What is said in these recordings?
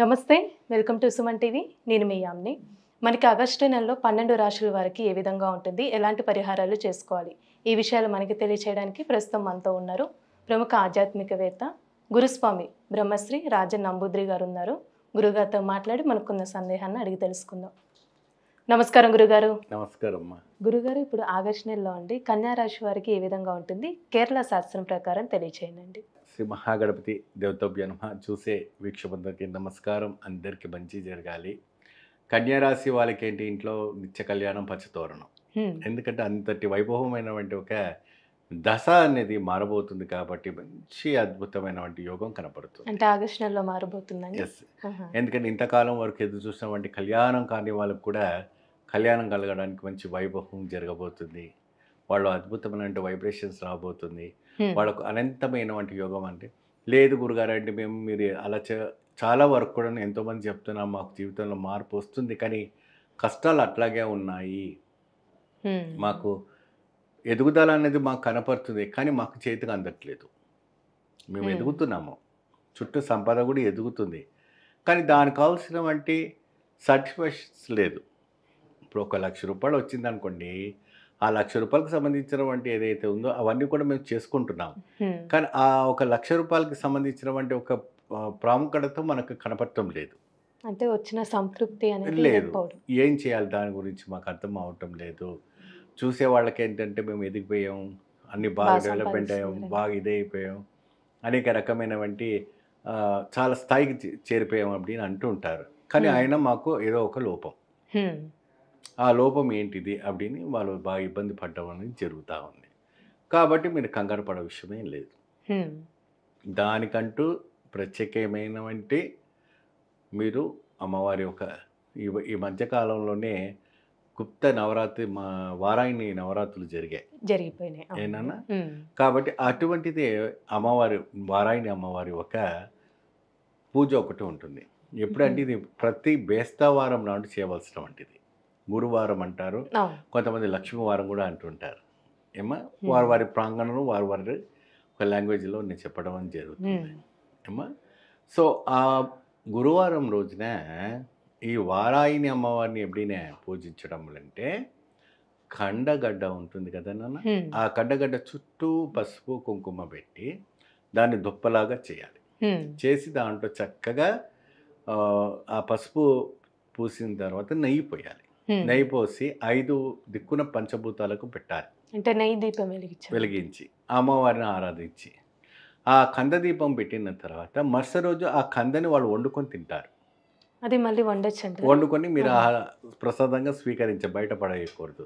నమస్తే welcome to Suman TV నేను మీ యామ్ని మనకి ఆగస్టు నెలలో పన్నెండు రాశుల వారికి ఏ విధంగా ఉంటుంది ఎలాంటి పరిహారాలు చేసుకోవాలి ఈ విషయాలు మనకి తెలియచేయడానికి ప్రస్తుతం మనతో ఉన్నారు ప్రముఖ ఆధ్యాత్మికవేత్త గురుస్వామి బ్రహ్మశ్రీ రాజన్ నంబూద్రి గారు ఉన్నారు గురుగారితో మాట్లాడి మనకున్న సందేహాన్ని అడిగి తెలుసుకుందాం నమస్కారం గురుగారు నమస్కారం గురుగారు ఇప్పుడు ఆగస్టు నెలలో అండి కన్యా రాశి వారికి ఏ విధంగా ఉంటుంది కేరళ శాస్త్రం ప్రకారం తెలియచేయండి శ్రీ మహాగణపతి దేవతభ్య నమ చూసే వీక్షబంధుకి నమస్కారం అందరికీ మంచి జరగాలి కన్యారాశి వాళ్ళకి ఏంటి ఇంట్లో నిత్య కళ్యాణం పచ్చతోరణం ఎందుకంటే అంతటి వైభవమైనటువంటి ఒక దశ అనేది మారబోతుంది కాబట్టి మంచి అద్భుతమైనటువంటి యోగం కనపడుతుంది అంటే ఆగస్ట్ నెలలో మారబోతుంది ఎస్ ఎందుకంటే ఇంతకాలం వరకు ఎదురు చూసినటువంటి కళ్యాణం కాని వాళ్ళకు కూడా కళ్యాణం కలగడానికి మంచి వైభవం జరగబోతుంది వాళ్ళు అద్భుతమైనటువంటి వైబ్రేషన్స్ రాబోతుంది వాళ్ళకు వంటి యోగం అంటే లేదు గురుగారు అంటే మేము మీరు అలా చాలా వరకు కూడా ఎంతోమంది చెప్తున్నాం మాకు జీవితంలో మార్పు వస్తుంది కానీ కష్టాలు అట్లాగే ఉన్నాయి మాకు ఎదుగుదల అనేది మాకు కనపడుతుంది కానీ మాకు చేతికి అందట్లేదు మేము ఎదుగుతున్నాము చుట్టూ సంపద కూడా ఎదుగుతుంది కానీ దానికి వంటి సర్టిఫికేషన్స్ లేదు ఇప్పుడు ఒక లక్ష రూపాయలు వచ్చిందనుకోండి ఆ లక్ష రూపాయలకు వంటి ఏదైతే ఉందో అవన్నీ కూడా మేము చేసుకుంటున్నాం కానీ ఆ ఒక లక్ష రూపాయలకి వంటి ఒక ప్రాముఖ్యత మనకు కనపడటం లేదు అంటే వచ్చిన సంతృప్తి అనేది లేదు ఏం చేయాలి దాని గురించి మాకు అర్థం అవటం లేదు చూసే వాళ్ళకి ఏంటంటే మేము ఎదిగిపోయాం అన్ని బాగా డెవలప్మెంట్ అయ్యాం బాగా అయిపోయాం అనేక రకమైన వంటి చాలా స్థాయికి చేరిపోయాం అప్పుడు అంటూ ఉంటారు కానీ ఆయన మాకు ఏదో ఒక లోపం ఆ లోపం ఏంటిది அப்படின்னு వాళ్ళు బాగా ఇబ్బంది పడ్డం అనేది జరుగుతూ ఉంది కాబట్టి మీరు కంగారు పడే విషయమేం లేదు దానికంటూ ప్రత్యేకమైనవంటి మీరు అమ్మవారి ఒక ఈ మధ్యకాలంలోనే గుప్త నవరాత్రి మా వారాయణి నవరాత్రులు జరిగాయి జరిగిపోయినాయి ఏనన్నా కాబట్టి అటువంటిది అమ్మవారి వారాయణి అమ్మవారి ఒక పూజ ఒకటి ఉంటుంది ఎప్పుడంటే ఇది ప్రతి బేస్తవారం నాడు చేయవలసిన వంటిది గురువారం అంటారు కొంతమంది లక్ష్మీ వారం కూడా అంటుంటారు ఏమా వారి వారి ప్రాంగణంలో వారి వారి ఒక లాంగ్వేజ్లో నేను చెప్పడం అని జరుగుతుంది ఏమా సో ఆ గురువారం రోజున ఈ వారాయిని అమ్మవారిని ఎప్పుడైనా పూజించడం అంటే కండగడ్డ ఉంటుంది కదా నాన్న ఆ కండగడ్డ చుట్టూ పసుపు కుంకుమ పెట్టి దాన్ని దుప్పలాగా చేయాలి చేసి దాంట్లో చక్కగా ఆ పసుపు పూసిన తర్వాత నెయ్యి పోయాలి నెయ్యి పోసి ఐదు దిక్కున పంచభూతాలకు పెట్టాలి అంటే నెయ్యి దీపం వెలిగించి వెలిగించి అమ్మవారిని ఆరాధించి ఆ కంద దీపం పెట్టిన తర్వాత మరుసటి రోజు ఆ కందని వాళ్ళు వండుకొని తింటారు అది మళ్ళీ వండొచ్చు వండుకొని మీరు ప్రసాదంగా స్వీకరించ బయటపడేయకూడదు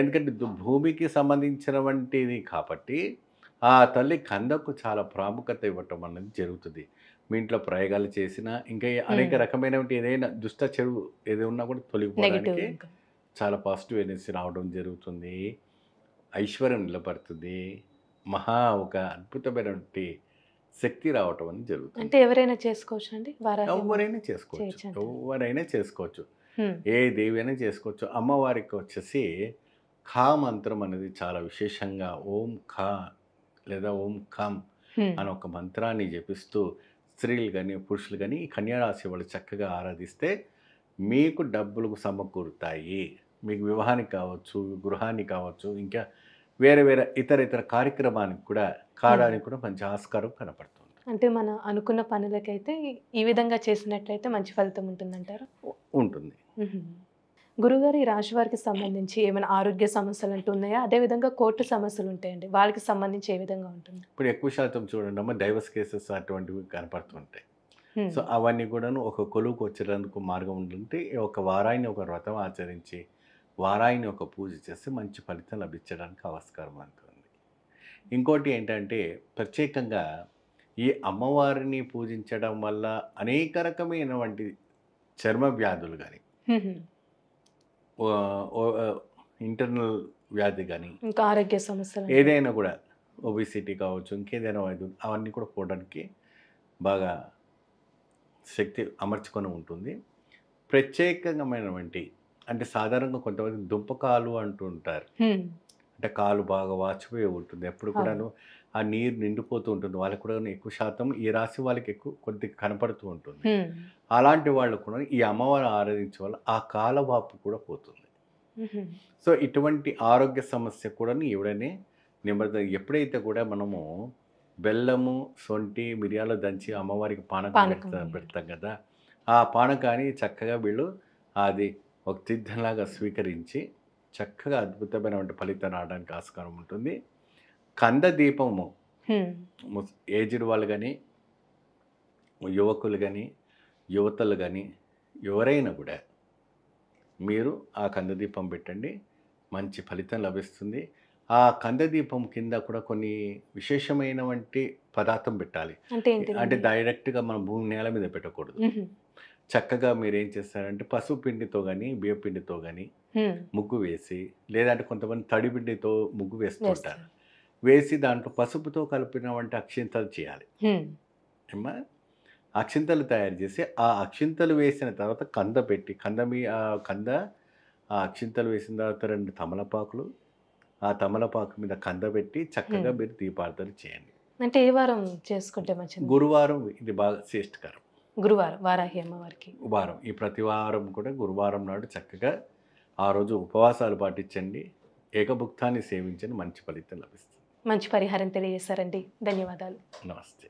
ఎందుకంటే భూమికి సంబంధించిన వంటిది కాబట్టి ఆ తల్లి కందకు చాలా ప్రాముఖ్యత ఇవ్వటం అనేది జరుగుతుంది మీ ఇంట్లో ప్రయోగాలు చేసినా ఇంకా అనేక రకమైన ఏదైనా దుష్ట చెడు ఏదైనా కూడా తొలగిపోవడానికి చాలా పాజిటివ్ ఎనర్జీ రావడం జరుగుతుంది ఐశ్వర్యం నిలబడుతుంది మహా ఒక అద్భుతమైనటువంటి శక్తి రావటం అనేది జరుగుతుంది అంటే ఎవరైనా చేసుకోవచ్చు అండి ఎవరైనా చేసుకోవచ్చు ఎవరైనా చేసుకోవచ్చు ఏ దేవి అయినా చేసుకోవచ్చు అమ్మవారికి వచ్చేసి ఖా మంత్రం అనేది చాలా విశేషంగా ఓం ఖా లేదా ఓం ఖాం అని ఒక మంత్రాన్ని జపిస్తూ స్త్రీలు కానీ పురుషులు కానీ ఈ కన్యారాశి వాళ్ళు చక్కగా ఆరాధిస్తే మీకు డబ్బులు సమకూరుతాయి మీకు వివాహానికి కావచ్చు గృహానికి కావచ్చు ఇంకా వేరే వేరే ఇతర ఇతర కార్యక్రమానికి కూడా కావడానికి కూడా మంచి ఆస్కారం కనపడుతుంది అంటే మనం అనుకున్న పనులకైతే ఈ విధంగా చేసినట్లయితే మంచి ఫలితం ఉంటుందంటారు ఉంటుంది గురుగారు ఈ రాశి వారికి సంబంధించి ఏమైనా ఆరోగ్య సమస్యలు అంటున్నాయా అదేవిధంగా కోర్టు సమస్యలు ఉంటాయండి వాళ్ళకి సంబంధించి ఏ విధంగా ఉంటుంది ఇప్పుడు ఎక్కువ శాతం చూడండి అమ్మ డైవర్స్ కేసెస్ అటువంటివి కనపడుతుంటాయి సో అవన్నీ కూడాను ఒక కొలువుకు వచ్చేందుకు మార్గం ఉంటుంది ఒక వారాయిని ఒక వ్రతం ఆచరించి వారాయిని ఒక పూజ చేస్తే మంచి ఫలితం లభించడానికి ఆస్కారం ఉంటుంది ఇంకోటి ఏంటంటే ప్రత్యేకంగా ఈ అమ్మవారిని పూజించడం వల్ల అనేక రకమైనటువంటి చర్మ వ్యాధులు కానీ ఇంటర్నల్ వ్యాధి కానీ ఇంకా ఆరోగ్య సమస్యలు ఏదైనా కూడా ఒబిసిటీ కావచ్చు ఇంకేదైనా అవన్నీ కూడా పోవడానికి బాగా శక్తి అమర్చుకొని ఉంటుంది ప్రత్యేకమైనటువంటి అంటే సాధారణంగా కొంతమంది దుంపకాలు అంటూ ఉంటారు అంటే కాలు బాగా వాచిపోయి ఉంటుంది ఎప్పుడు కూడా ఆ నీరు నిండిపోతూ ఉంటుంది వాళ్ళకి కూడా ఎక్కువ శాతం ఈ రాశి వాళ్ళకి ఎక్కువ కొద్ది కనపడుతూ ఉంటుంది అలాంటి వాళ్ళు కూడా ఈ అమ్మవారిని ఆరాధించే వాళ్ళ ఆ కాలవాపు కూడా పోతుంది సో ఇటువంటి ఆరోగ్య సమస్య కూడా ఎవడనే నిమ్మ ఎప్పుడైతే కూడా మనము బెల్లము సొంటి మిరియాలు దంచి అమ్మవారికి పానకం పెడతాం కదా ఆ పానకాన్ని చక్కగా వీళ్ళు అది ఒక తిద్దంలాగా స్వీకరించి చక్కగా అద్భుతమైనటువంటి ఫలితం రావడానికి ఆస్కారం ఉంటుంది కంద దీపము ఏజ్డ్ వాళ్ళు కానీ యువకులు కానీ యువతలు కానీ ఎవరైనా కూడా మీరు ఆ కంద దీపం పెట్టండి మంచి ఫలితం లభిస్తుంది ఆ కంద దీపం కింద కూడా కొన్ని విశేషమైన వంటి పదార్థం పెట్టాలి అంటే డైరెక్ట్గా మనం భూమి నేల మీద పెట్టకూడదు చక్కగా మీరు ఏం చేస్తారంటే పసుపు పిండితో కానీ బియ్యపిండితో పిండితో కానీ ముగ్గు వేసి లేదంటే కొంతమంది తడిపిండితో ముగ్గు ముగ్గు వేస్తుంటారు వేసి దాంట్లో పసుపుతో కలిపిన వంటి అక్షింతలు చేయాలి ఏమా అక్షింతలు తయారు చేసి ఆ అక్షింతలు వేసిన తర్వాత కంద పెట్టి కంద మీ కంద ఆ అక్షింతలు వేసిన తర్వాత రెండు తమలపాకులు ఆ తమలపాకు మీద కంద పెట్టి చక్కగా మీరు దీపార్థన చేయండి అంటే ఏ వారం చేసుకుంటే మంచిది గురువారం ఇది బాగా శ్రేష్ఠకరం గురువారం వారాహి అమ్మవారికి వారం ఈ ప్రతి వారం కూడా గురువారం నాడు చక్కగా ఆ రోజు ఉపవాసాలు పాటించండి ఏకభుక్తాన్ని సేవించని మంచి ఫలితం లభిస్తుంది మంచి పరిహారం తెలియజేశారండి ధన్యవాదాలు నమస్తే